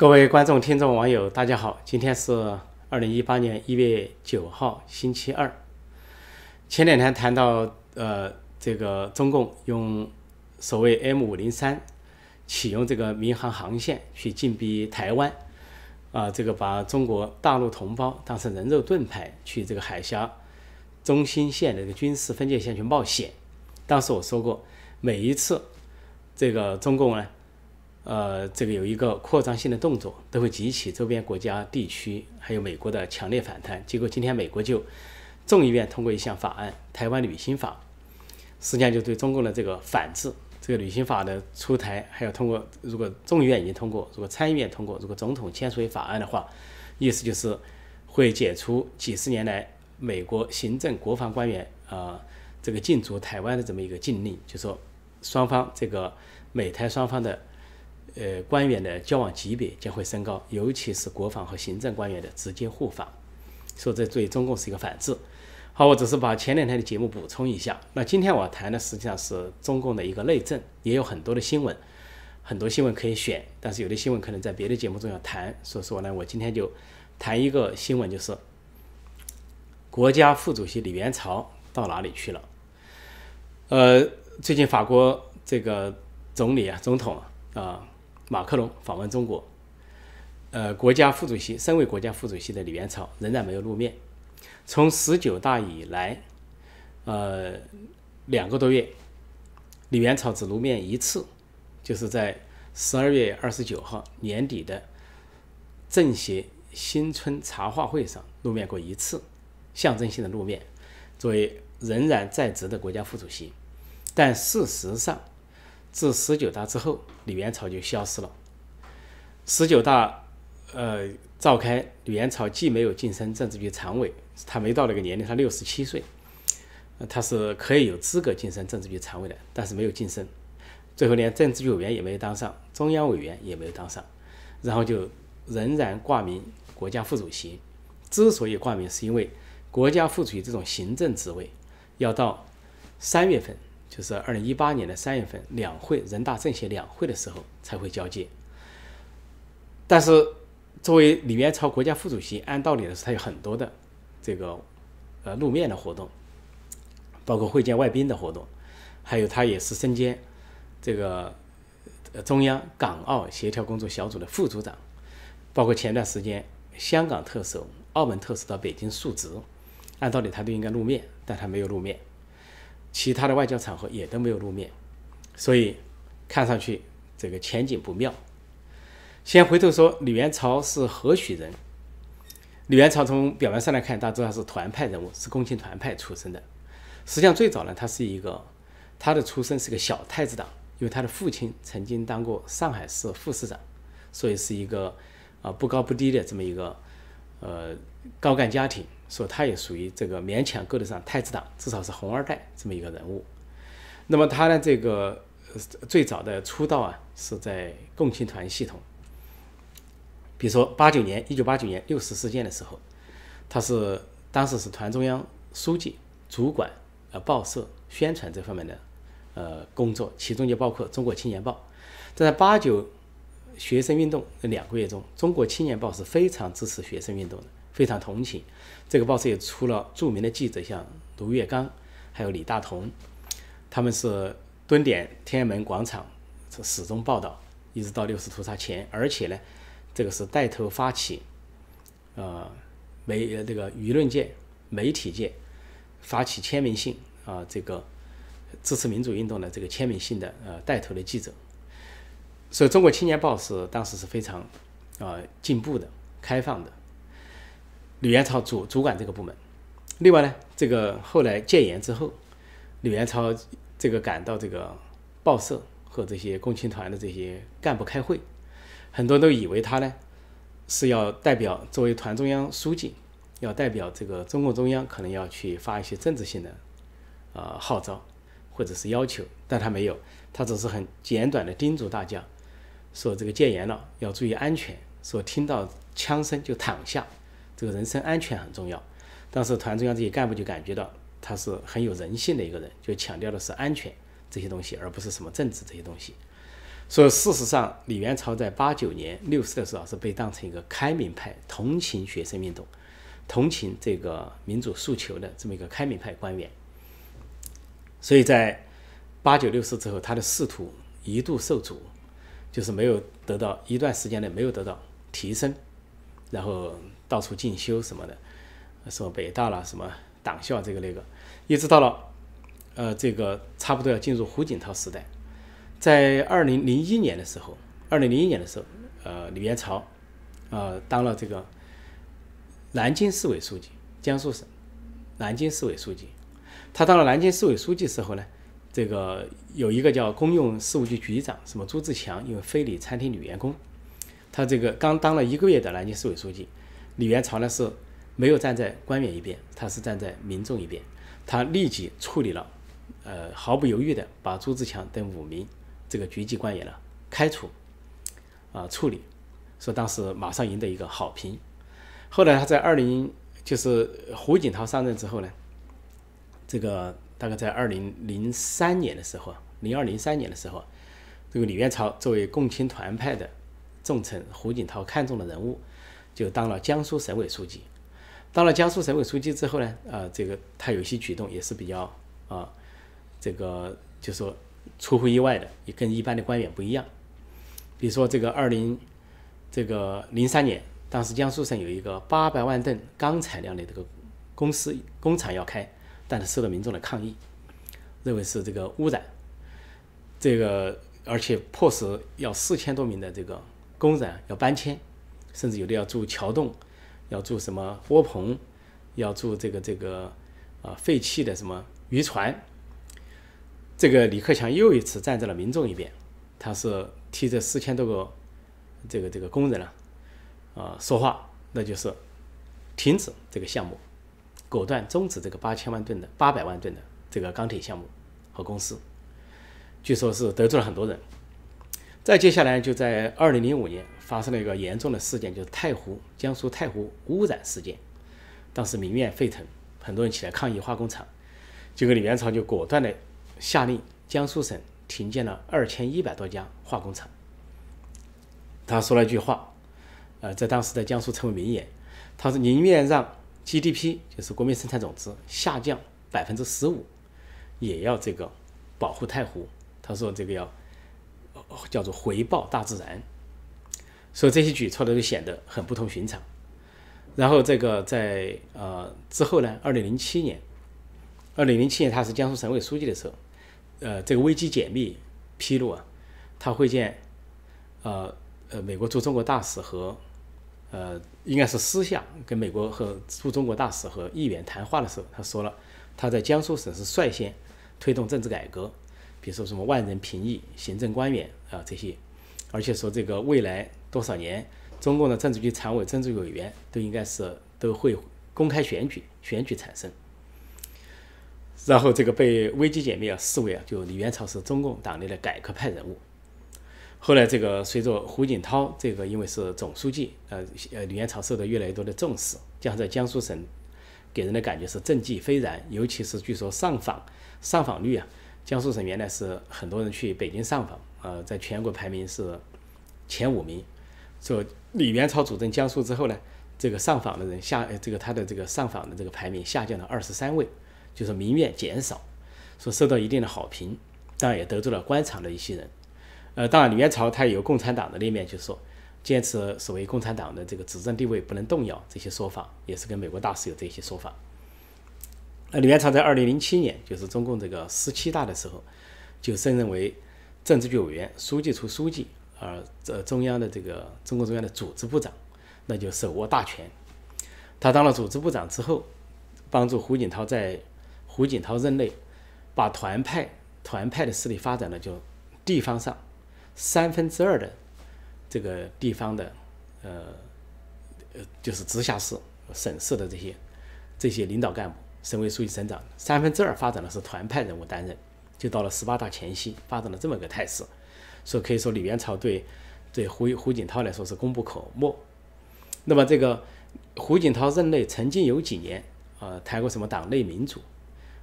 各位观众、听众、网友，大家好！今天是二零一八年一月九号，星期二。前两天谈到，呃，这个中共用所谓 M 五零三启用这个民航航线去进逼台湾，啊，这个把中国大陆同胞当成人肉盾牌去这个海峡中心线的这个军事分界线去冒险。当时我说过，每一次这个中共呢。呃，这个有一个扩张性的动作，都会激起周边国家、地区还有美国的强烈反弹。结果今天美国就众议院通过一项法案《台湾旅行法》，实际上就对中共的这个反制，这个旅行法的出台还要通过。如果众议院已经通过，如果参议院通过，如果总统签署为法案的话，意思就是会解除几十年来美国行政国防官员啊这个进驻台湾的这么一个禁令，就说双方这个美台双方的。呃，官员的交往级别将会升高，尤其是国防和行政官员的直接互访。说这对中共是一个反制。好，我只是把前两天的节目补充一下。那今天我要谈的实际上是中共的一个内政，也有很多的新闻，很多新闻可以选，但是有的新闻可能在别的节目中要谈，所以说呢，我今天就谈一个新闻，就是国家副主席李源潮到哪里去了？呃，最近法国这个总理啊，总统啊。马克龙访问中国，呃，国家副主席，身为国家副主席的李元朝仍然没有露面。从十九大以来，呃，两个多月，李元朝只露面一次，就是在十二月二十九号年底的政协新春茶话会上露面过一次，象征性的露面，作为仍然在职的国家副主席，但事实上。自十九大之后，李元朝就消失了。十九大呃召开，李元朝既没有晋升政治局常委，他没到那个年龄，他六十七岁，他是可以有资格晋升政治局常委的，但是没有晋升，最后连政治局委员也没有当上，中央委员也没有当上，然后就仍然挂名国家副主席。之所以挂名，是因为国家副主席这种行政职位要到三月份。就是二零一八年的三月份，两会、人大、政协两会的时候才会交接。但是作为李元朝国家副主席，按道理来是他有很多的这个呃露面的活动，包括会见外宾的活动，还有他也是身兼这个中央港澳协调工作小组的副组长，包括前段时间香港特首、澳门特首到北京述职，按道理他都应该露面，但他没有露面。其他的外交场合也都没有露面，所以看上去这个前景不妙。先回头说李元朝是何许人？李元朝从表面上来看，大家知道是团派人物，是共青团派出身的。实际上最早呢，他是一个他的出身是个小太子党，因为他的父亲曾经当过上海市副市长，所以是一个啊不高不低的这么一个呃高干家庭。说他也属于这个勉强够得上太子党，至少是红二代这么一个人物。那么他呢，这个最早的出道啊，是在共青团系统。比如说八九年，一九八九年六四事件的时候，他是当时是团中央书记，主管呃报社宣传这方面的呃工作，其中就包括《中国青年报》。在八九学生运动这两个月中，《中国青年报》是非常支持学生运动的。非常同情，这个报社也出了著名的记者，像卢月刚，还有李大同，他们是蹲点天安门广场，这始终报道，一直到六四屠杀前。而且呢，这个是带头发起，呃，媒这个舆论界、媒体界发起签名信啊，这个支持民主运动的这个签名信的呃带头的记者。所以，《中国青年报》是当时是非常啊进步的、开放的。吕元超主主管这个部门，另外呢，这个后来戒严之后，吕元超这个赶到这个报社和这些共青团的这些干部开会，很多都以为他呢是要代表作为团中央书记，要代表这个中共中央，可能要去发一些政治性的呃号召或者是要求，但他没有，他只是很简短的叮嘱大家说这个戒严了要注意安全，说听到枪声就躺下。这个人身安全很重要。当时团中央这些干部就感觉到他是很有人性的一个人，就强调的是安全这些东西，而不是什么政治这些东西。所以，事实上，李元朝在八九年六四的时候是被当成一个开明派，同情学生运动，同情这个民主诉求的这么一个开明派官员。所以在八九六四之后，他的仕途一度受阻，就是没有得到一段时间内没有得到提升。然后到处进修什么的，什么北大了，什么党校这个那个，一直到了，呃，这个差不多要进入胡锦涛时代，在二零零一年的时候，二零零一年的时候，呃，李元朝，呃，当了这个南京市委书记，江苏省南京市委书记。他当了南京市委书记时候呢，这个有一个叫公用事务局局长，什么朱志强，因为非礼餐厅女员工。他这个刚当了一个月的南京市委书记，李元朝呢是没有站在官员一边，他是站在民众一边。他立即处理了，呃，毫不犹豫的把朱志强等五名这个局级官员呢开除，啊，处理，说当时马上赢得一个好评。后来他在二零就是胡锦涛上任之后呢，这个大概在二零零三年的时候，零二零三年的时候，这个李元朝作为共青团派的。重臣胡锦涛看中的人物，就当了江苏省委书记。当了江苏省委书记之后呢，呃，这个他有一些举动也是比较啊，这个就说出乎意外的，也跟一般的官员不一样。比如说这个二零这个零三年，当时江苏省有一个八百万吨钢产量的这个公司工厂要开，但是受到民众的抗议，认为是这个污染，这个而且迫使要四千多名的这个。工人要搬迁，甚至有的要住桥洞，要住什么窝棚，要住这个这个啊废弃的什么渔船。这个李克强又一次站在了民众一边，他是替这四千多个这个这个工人啊，啊说话，那就是停止这个项目，果断终止这个八千万吨的八百万吨的这个钢铁项目和公司，据说是得罪了很多人。再接下来就在二零零五年发生了一个严重的事件，就是太湖江苏太湖污染事件，当时民怨沸腾，很多人起来抗议化工厂，结果李元朝就果断的下令江苏省停建了二千一百多家化工厂。他说了一句话，呃，在当时的江苏成为名言，他是宁愿让 GDP 就是国民生产总值下降百分之十五，也要这个保护太湖。他说这个要。叫做回报大自然，所以这些举措呢都显得很不同寻常。然后这个在呃之后呢，二零零七年，二零零七年他是江苏省委书记的时候，呃，这个危机解密披露啊，他会见呃呃美国驻中国大使和呃应该是私下跟美国和驻中国大使和议员谈话的时候，他说了他在江苏省是率先推动政治改革。比如说什么万人评议、行政官员啊这些，而且说这个未来多少年，中共的政治局常委、政治委员都应该是都会公开选举，选举产生。然后这个被危机解密啊，四位啊，就李元朝是中共党内的改革派人物。后来这个随着胡锦涛这个因为是总书记，呃呃，李元朝受到越来越多的重视，加上在江苏省给人的感觉是政绩斐然，尤其是据说上访上访率啊。江苏省原来是很多人去北京上访，呃，在全国排名是前五名。说李元朝主政江苏之后呢，这个上访的人下，这个他的这个上访的这个排名下降了二十三位，就是民怨减少，说受到一定的好评，当然也得罪了官场的一些人。呃，当然李元朝他有共产党的那面，就说坚持所谓共产党的这个执政地位不能动摇，这些说法也是跟美国大使有这些说法。那李元朝在二零零七年，就是中共这个十七大的时候，就升任为政治局委员、书记处书记，啊，这中央的这个中共中央的组织部长，那就手握大权。他当了组织部长之后，帮助胡锦涛在胡锦涛任内，把团派团派的势力发展了，就地方上三分之二的这个地方的，呃，呃，就是直辖市、省市的这些这些领导干部。省委书记、省长三分之二发展的是团派人物担任，就到了十八大前夕，发展了这么个态势，所以可以说李元朝对对胡胡锦涛来说是功不可没。那么这个胡锦涛任内曾经有几年，呃，谈过什么党内民主？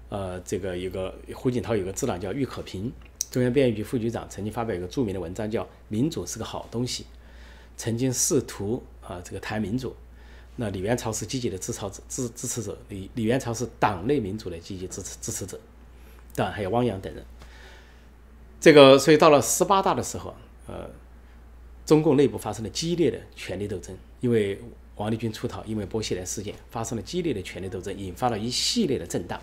呃，这个一个胡锦涛有个智囊叫郁可平，中央编译局副局长，曾经发表一个著名的文章叫《民主是个好东西》，曾经试图啊这个谈民主。那李元朝是积极的支持者、支支持者，李李元朝是党内民主的积极支持支持者，当然还有汪洋等人。这个，所以到了十八大的时候，呃，中共内部发生了激烈的权力斗争，因为王立军出逃，因为波西来事件发生了激烈的权力斗争，引发了一系列的震荡。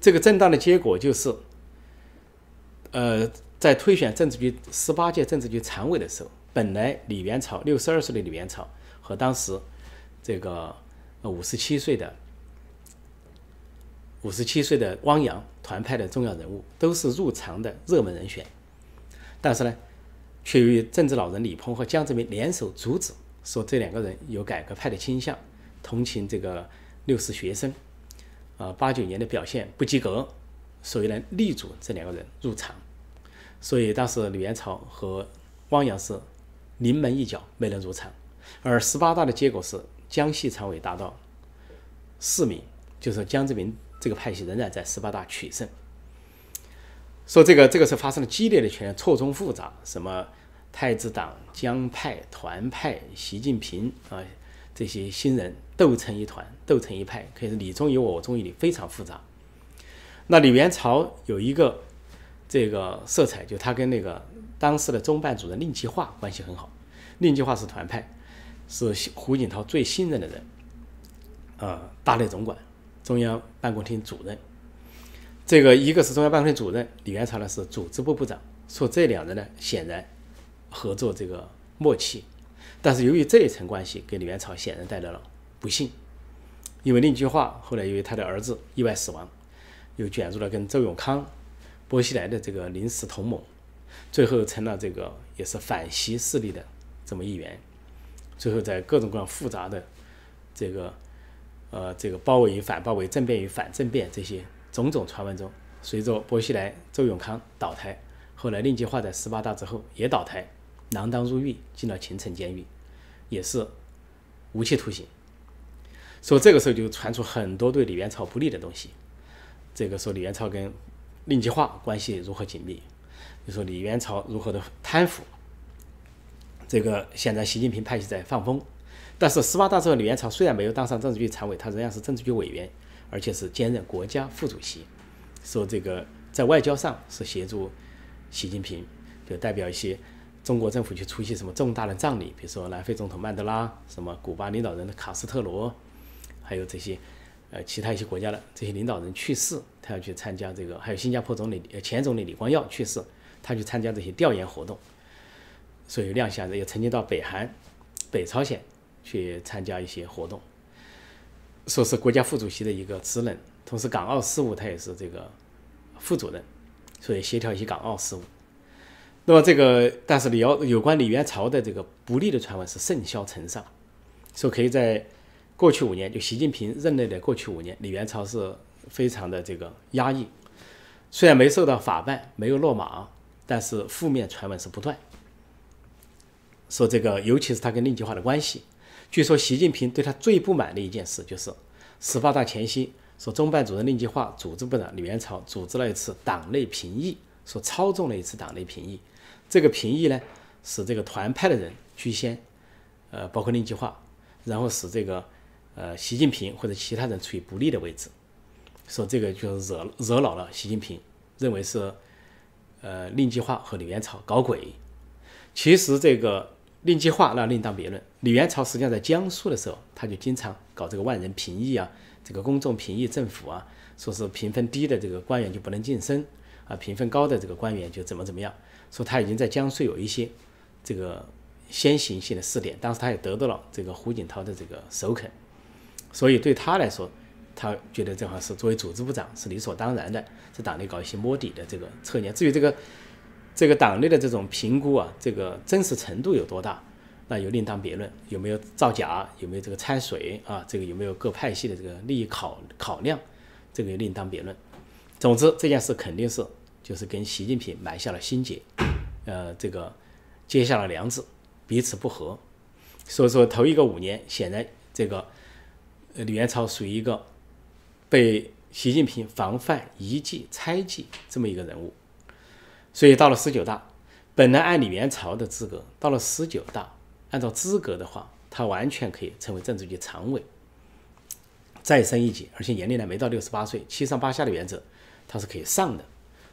这个震荡的结果就是，呃，在推选政治局十八届政治局常委的时候，本来李元朝六十二岁的李元朝和当时。这个呃，五十七岁的，五十七岁的汪洋，团派的重要人物，都是入场的热门人选，但是呢，却与政治老人李鹏和江泽民联手阻止，说这两个人有改革派的倾向，同情这个六四学生，啊，八九年的表现不及格，所以呢，力阻这两个人入场，所以当时李元朝和汪洋是临门一脚没能入场，而十八大的结果是。江西常委达到四名，就是江泽民这个派系仍然在十八大取胜。说这个，这个是发生了激烈的权力错综复杂，什么太子党、江派、团派、习近平啊这些新人斗成一团，斗成一派，可以说你中有我，我中有你，非常复杂。那李元朝有一个这个色彩，就他跟那个当时的中办主任令计划关系很好，令计划是团派。是胡锦涛最信任的人，啊，大内总管，中央办公厅主任。这个一个是中央办公厅主任李元朝呢是组织部部长，说这两人呢显然合作这个默契，但是由于这一层关系，给李元朝显然带来了不幸，因为另一句话，后来由于他的儿子意外死亡，又卷入了跟周永康、薄熙来的这个临时同盟，最后成了这个也是反习势力的这么一员。最后，在各种各样复杂的这个呃这个包围与反包围、政变与反政变这些种种传闻中，随着薄熙来、周永康倒台，后来令计划在十八大之后也倒台，锒铛入狱，进了秦城监狱，也是无期徒刑。所以这个时候就传出很多对李元朝不利的东西，这个说李元朝跟令计划关系如何紧密，就说李元朝如何的贪腐。这个现在习近平派系在放风，但是十八大之后，李源潮虽然没有当上政治局常委，他仍然是政治局委员，而且是兼任国家副主席。说这个在外交上是协助习近平，就代表一些中国政府去出席什么重大的葬礼，比如说南非总统曼德拉，什么古巴领导人的卡斯特罗，还有这些呃其他一些国家的这些领导人去世，他要去参加这个；还有新加坡总理呃前总理李光耀去世，他去参加这些调研活动。所以亮相也曾经到北韩、北朝鲜去参加一些活动，说是国家副主席的一个职能，同时港澳事务他也是这个副主任，所以协调一些港澳事务。那么这个，但是李敖有关李元朝的这个不利的传闻是甚嚣尘上，说可以在过去五年，就习近平任内的过去五年，李元朝是非常的这个压抑，虽然没受到法办，没有落马，但是负面传闻是不断。说这个，尤其是他跟令计划的关系。据说习近平对他最不满的一件事，就是十八大前夕，说中办主任令计划、组织部长李元朝组织了一次党内评议，说操纵了一次党内评议。这个评议呢，使这个团派的人居先，呃，包括令计划，然后使这个呃习近平或者其他人处于不利的位置。说这个就惹惹恼了习近平，认为是呃令计划和李元朝搞鬼。其实这个。另计划那另当别论。李元朝实际上在江苏的时候，他就经常搞这个万人评议啊，这个公众评议政府啊，说是评分低的这个官员就不能晋升啊，评分高的这个官员就怎么怎么样。说他已经在江苏有一些这个先行性的试点，当时他也得到了这个胡锦涛的这个首肯。所以对他来说，他觉得这话是作为组织部长是理所当然的，在党内搞一些摸底的这个测验。至于这个。这个党内的这种评估啊，这个真实程度有多大，那有另当别论。有没有造假？有没有这个掺水啊？这个有没有各派系的这个利益考考量？这个另当别论。总之，这件事肯定是就是跟习近平埋下了心结，呃，这个结下了梁子，彼此不和。所以说，头一个五年，显然这个李元超属于一个被习近平防范、疑忌、猜忌这么一个人物。所以到了十九大，本来按李元朝的资格，到了十九大，按照资格的话，他完全可以成为政治局常委，再升一级，而且年龄呢没到六十八岁，七上八下的原则，他是可以上的。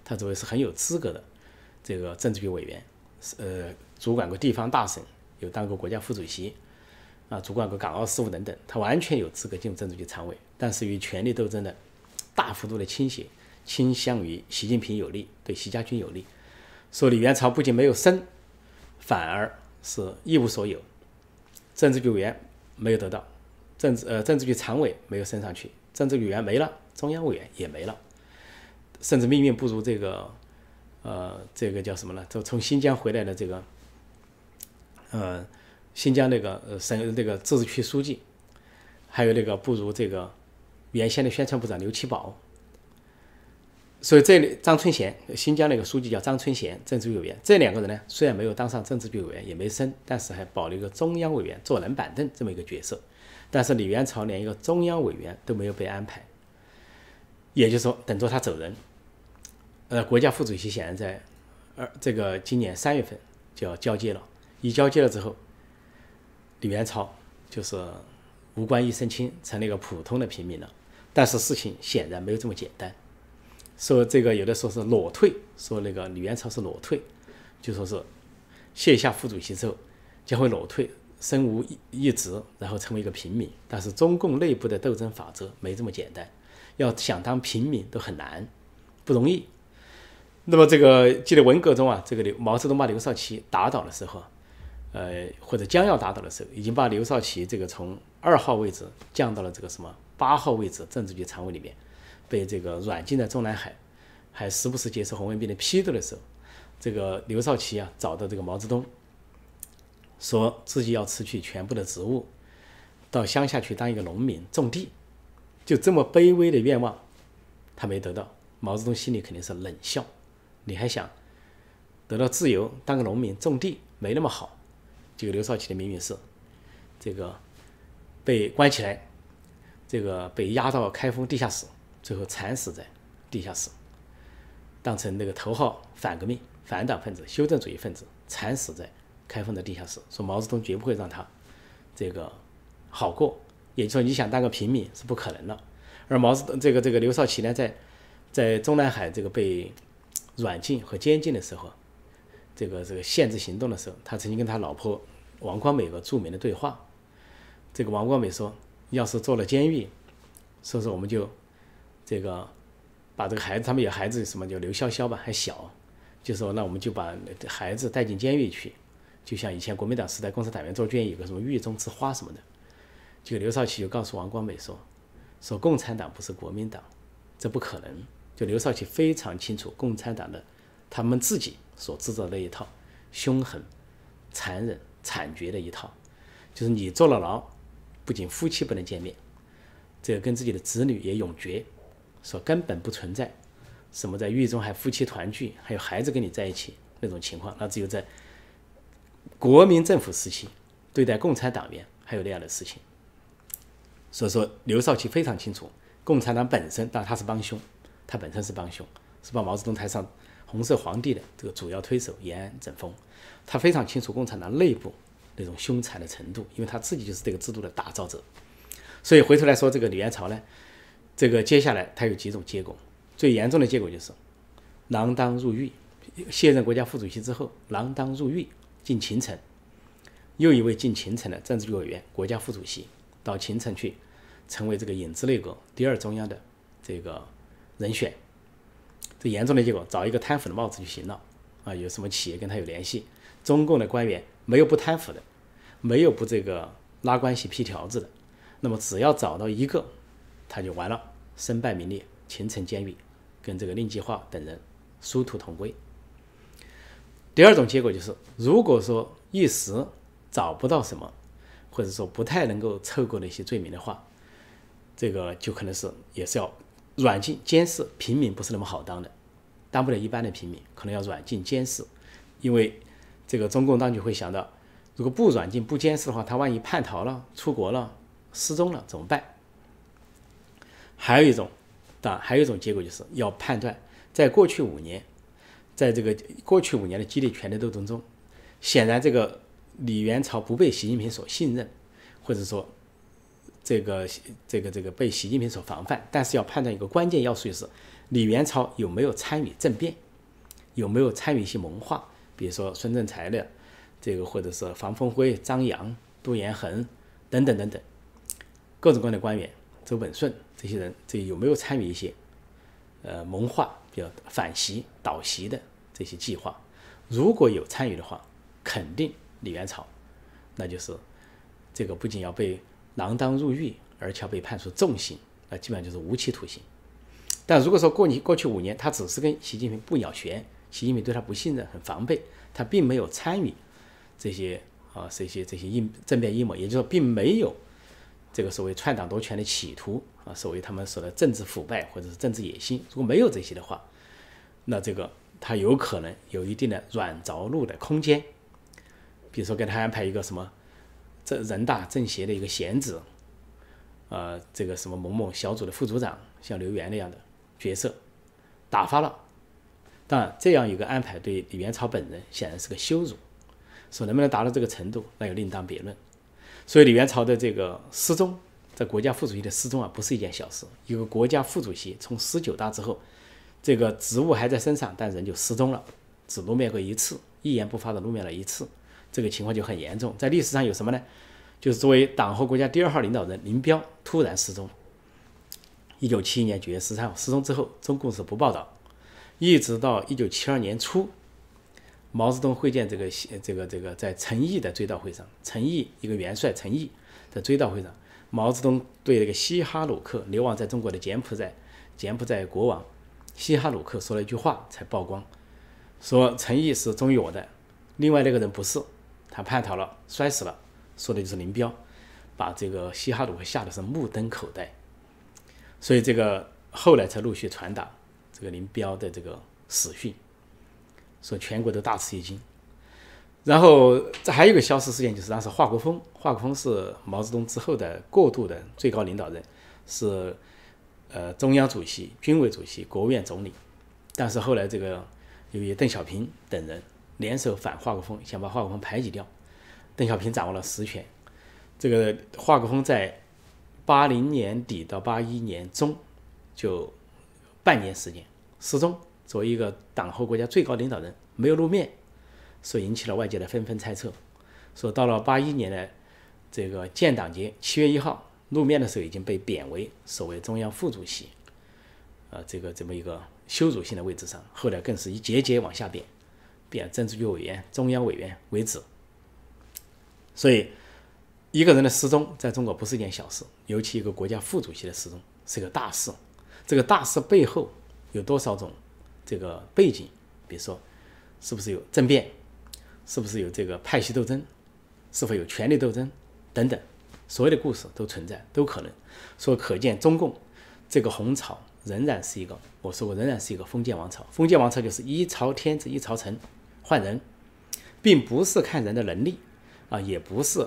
他作为是很有资格的这个政治局委员，是呃主管过地方大省，有当过国家副主席，啊主管过港澳事务等等，他完全有资格进入政治局常委。但是与权力斗争的大幅度的倾斜。倾向于习近平有利，对习家军有利。说李元朝不仅没有升，反而是一无所有。政治局委员没有得到，政治呃政治局常委没有升上去，政治局委员没了，中央委员也没了，甚至命运不如这个呃这个叫什么呢？就从新疆回来的这个呃新疆那个省那个自治区书记，还有那个不如这个原先的宣传部长刘奇葆。所以这里张春贤，新疆那个书记叫张春贤，政治委员。这两个人呢，虽然没有当上政治局委员，也没升，但是还保留一个中央委员，坐冷板凳这么一个角色。但是李元朝连一个中央委员都没有被安排，也就是说等着他走人。呃，国家副主席显然在二这个今年三月份就要交接了，一交接了之后，李元朝就是无官一身轻，成了一个普通的平民了。但是事情显然没有这么简单。说这个有的说是裸退，说那个李元朝是裸退，就说是卸下副主席之后将会裸退，身无一一职，然后成为一个平民。但是中共内部的斗争法则没这么简单，要想当平民都很难，不容易。那么这个记得文革中啊，这个刘毛泽东把刘少奇打倒的时候，呃或者将要打倒的时候，已经把刘少奇这个从二号位置降到了这个什么八号位置政治局常委里面。被这个软禁在中南海，还时不时接受红卫兵的批斗的时候，这个刘少奇啊，找到这个毛泽东，说自己要辞去全部的职务，到乡下去当一个农民种地，就这么卑微的愿望，他没得到。毛泽东心里肯定是冷笑，你还想得到自由，当个农民种地没那么好。这个刘少奇的命运是，这个被关起来，这个被押到开封地下室。最后惨死在地下室，当成那个头号反革命、反党分子、修正主义分子，惨死在开封的地下室。说毛泽东绝不会让他这个好过，也就是说你想当个平民是不可能了。而毛泽东这个这个刘少奇呢，在在中南海这个被软禁和监禁的时候，这个这个限制行动的时候，他曾经跟他老婆王光美有个著名的对话。这个王光美说：“要是坐了监狱，所以说我们就。”这个，把这个孩子，他们有孩子，什么叫刘潇潇吧，还小，就说那我们就把孩子带进监狱去，就像以前国民党时代，共产党员做监狱有个什么“狱中之花”什么的。就刘少奇就告诉王光美说：“说共产党不是国民党，这不可能。”就刘少奇非常清楚共产党的他们自己所制造那一套凶狠、残忍、惨绝的一套，就是你坐了牢，不仅夫妻不能见面，这个跟自己的子女也永绝。说根本不存在什么在狱中还夫妻团聚，还有孩子跟你在一起那种情况，那只有在国民政府时期对待共产党员还有那样的事情。所以说，刘少奇非常清楚共产党本身，当然他是帮凶，他本身是帮凶，是把毛泽东抬上红色皇帝的这个主要推手。延安整风，他非常清楚共产党内部那种凶残的程度，因为他自己就是这个制度的打造者。所以回头来说，这个李元朝呢？这个接下来他有几种结果，最严重的结果就是锒铛入狱。卸任国家副主席之后，锒铛入狱，进秦城。又一位进秦城的政治局委员、国家副主席，到秦城去，成为这个影子内阁第二中央的这个人选。这严重的结果，找一个贪腐的帽子就行了啊！有什么企业跟他有联系？中共的官员没有不贪腐的，没有不这个拉关系批条子的。那么只要找到一个。他就完了，身败名裂，秦城监狱，跟这个令计划等人殊途同归。第二种结果就是，如果说一时找不到什么，或者说不太能够凑够那些罪名的话，这个就可能是也是要软禁监视平民，不是那么好当的，当不了一般的平民，可能要软禁监视，因为这个中共当局会想到，如果不软禁不监视的话，他万一叛逃了、出国了、失踪了怎么办？还有一种，啊，还有一种结果就是要判断，在过去五年，在这个过去五年的激烈权力斗争中，显然这个李元朝不被习近平所信任，或者说这个这个这个被习近平所防范。但是要判断一个关键要素就是李元朝有没有参与政变，有没有参与一些谋划，比如说孙政才的这个，或者是房峰辉、张扬、杜延恒等等等等各种各样的官员，周本顺。这些人这有没有参与一些，呃，谋划比较反袭倒袭的这些计划？如果有参与的话，肯定李元朝，那就是这个不仅要被锒铛入狱，而且要被判处重刑，那基本上就是无期徒刑。但如果说过你过去五年，他只是跟习近平不咬弦，习近平对他不信任、很防备，他并没有参与这些啊，这些这些应政变阴谋，也就是说，并没有。这个所谓篡党夺权的企图啊，所谓他们说的政治腐败或者是政治野心，如果没有这些的话，那这个他有可能有一定的软着陆的空间。比如说给他安排一个什么政人大政协的一个闲职，呃，这个什么某某小组的副组长，像刘源那样的角色，打发了。当然，这样一个安排对李元朝本人显然是个羞辱，说能不能达到这个程度，那又另当别论。所以李元朝的这个失踪，在国家副主席的失踪啊，不是一件小事。一个国家副主席从十九大之后，这个职务还在身上，但人就失踪了，只露面过一次，一言不发的露面了一次，这个情况就很严重。在历史上有什么呢？就是作为党和国家第二号领导人，林彪突然失踪。一九七一年九月十三号失踪之后，中共是不报道，一直到一九七二年初。毛泽东会见这个西这个这个在陈毅的追悼会上，陈毅一个元帅陈毅的追悼会上，毛泽东对这个西哈努克流亡在中国的柬埔寨柬埔寨国王西哈努克说了一句话才曝光，说陈毅是忠于我的，另外那个人不是，他叛逃了摔死了，说的就是林彪，把这个西哈努克吓得是目瞪口呆，所以这个后来才陆续传达这个林彪的这个死讯。所以全国都大吃一惊，然后这还有个消失事件，就是当时华国锋，华国锋是毛泽东之后的过渡的最高领导人，是呃中央主席、军委主席、国务院总理。但是后来这个由于邓小平等人联手反华国锋，想把华国锋排挤掉，邓小平掌握了实权。这个华国锋在八零年底到八一年中就半年时间失踪。作为一个党和国家最高领导人没有露面，所引起了外界的纷纷猜测。说到了八一年的这个建党节七月一号露面的时候，已经被贬为所谓中央副主席，啊，这个这么一个羞辱性的位置上。后来更是一节节往下贬，贬政治局委员、中央委员为止。所以，一个人的失踪在中国不是一件小事，尤其一个国家副主席的失踪是一个大事。这个大事背后有多少种？这个背景，比如说，是不是有政变，是不是有这个派系斗争，是否有权力斗争等等，所有的故事都存在，都可能。说可见，中共这个红朝仍然是一个，我说过，仍然是一个封建王朝。封建王朝就是一朝天子一朝臣，换人，并不是看人的能力啊，也不是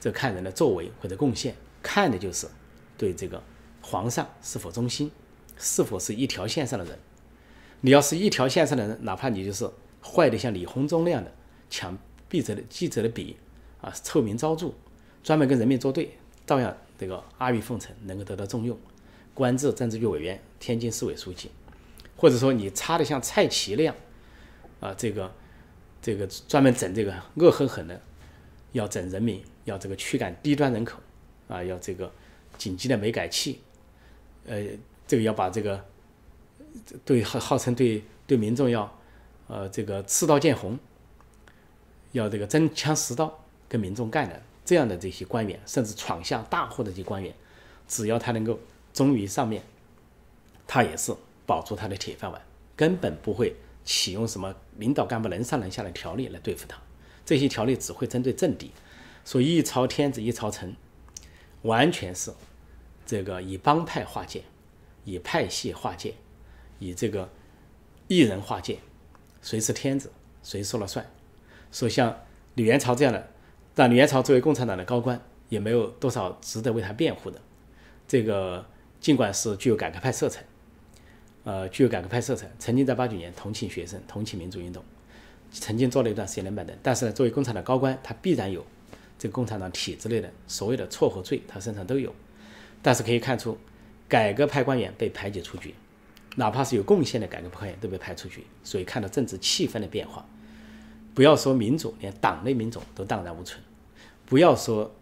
这看人的作为或者贡献，看的就是对这个皇上是否忠心，是否是一条线上的人。你要是一条线上的人，哪怕你就是坏的像李鸿忠那样的抢记者的记者的笔啊，臭名昭著，专门跟人民作对，照样这个阿谀奉承能够得到重用，官至政治局委员、天津市委书记。或者说你差的像蔡奇那样啊，这个这个专门整这个恶狠狠的要整人民，要这个驱赶低端人口啊，要这个紧急的煤改气，呃，这个要把这个。对，号号称对对民众要，呃，这个刺刀见红，要这个真枪实刀跟民众干的这样的这些官员，甚至闯下大祸的这些官员，只要他能够忠于上面，他也是保住他的铁饭碗，根本不会启用什么领导干部能上能下的条例来对付他。这些条例只会针对政敌，所以一朝天子一朝臣，完全是这个以帮派划界，以派系划界。以这个一人划界，谁是天子，谁说了算。所以，像李元朝这样的，但李元朝作为共产党的高官，也没有多少值得为他辩护的。这个尽管是具有改革派色彩，呃，具有改革派色彩，曾经在八九年同情学生、同情民主运动，曾经做了一段时间的板凳。但是，呢，作为共产党高官，他必然有这个共产党体制内的所谓的错和罪，他身上都有。但是可以看出，改革派官员被排挤出局。哪怕是有贡献的改革派都被排出去，所以看到政治气氛的变化，不要说民主，连党内民主都荡然无存；不要说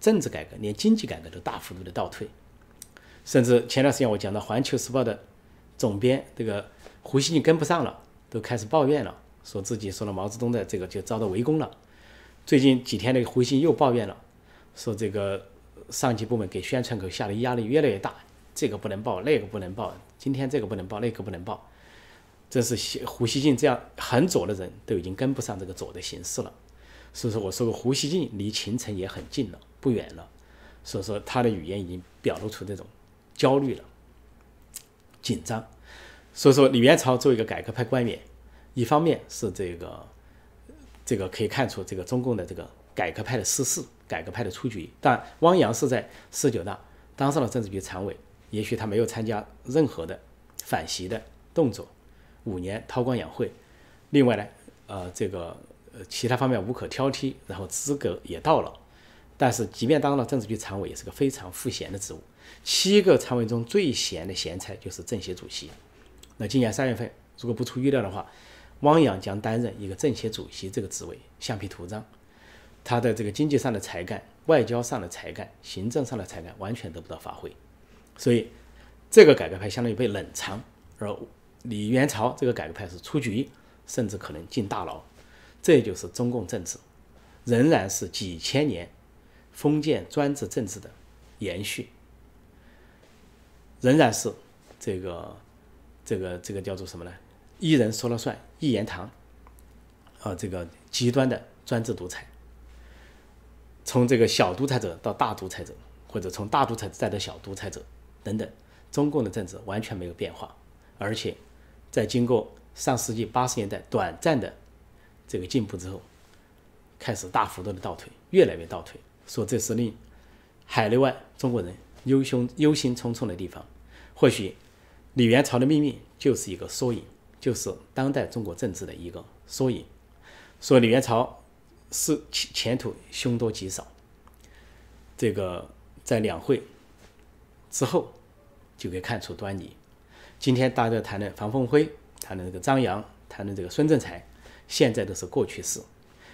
政治改革，连经济改革都大幅度的倒退。甚至前段时间我讲到《环球时报》的总编这个胡锡进跟不上了，都开始抱怨了，说自己说了毛泽东的这个就遭到围攻了。最近几天那个胡锡又抱怨了，说这个上级部门给宣传口下的压力越来越大，这个不能报，那个不能报。今天这个不能报，那个不能报，这是胡锡进这样很左的人都已经跟不上这个左的形式了。所以说，我说过胡锡进离秦城也很近了，不远了。所以说，他的语言已经表露出这种焦虑了、紧张。所以说，李元朝作为一个改革派官员，一方面是这个这个可以看出这个中共的这个改革派的失势、改革派的出局，但汪洋是在十九大当上了政治局常委。也许他没有参加任何的反袭的动作，五年韬光养晦。另外呢，呃，这个呃其他方面无可挑剔，然后资格也到了。但是，即便当了政治局常委，也是个非常赋闲的职务。七个常委中最闲的闲差就是政协主席。那今年三月份，如果不出预料的话，汪洋将担任一个政协主席这个职位，橡皮图章。他的这个经济上的才干、外交上的才干、行政上的才干，完全得不到发挥。所以，这个改革派相当于被冷藏，而李元朝这个改革派是出局，甚至可能进大牢。这就是中共政治，仍然是几千年封建专制政治的延续，仍然是这个、这个、这个叫做什么呢？一人说了算，一言堂，啊，这个极端的专制独裁。从这个小独裁者到大独裁者，或者从大独裁者再到小独裁者。等等，中共的政治完全没有变化，而且在经过上世纪八十年代短暂的这个进步之后，开始大幅度的倒退，越来越倒退。说这是令海内外中国人忧心忧心忡忡的地方。或许李元朝的命运就是一个缩影，就是当代中国政治的一个缩影。说李元朝是前前途凶多吉少。这个在两会。之后就可以看出端倪。今天大家谈论房峰辉，谈论这个张扬，谈论这个孙政才，现在都是过去式。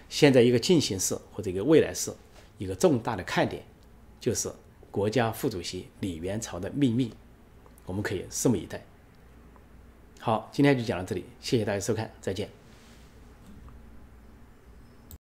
现在一个进行式或者一个未来式，一个重大的看点就是国家副主席李元朝的秘密，我们可以拭目以待。好，今天就讲到这里，谢谢大家收看，再见。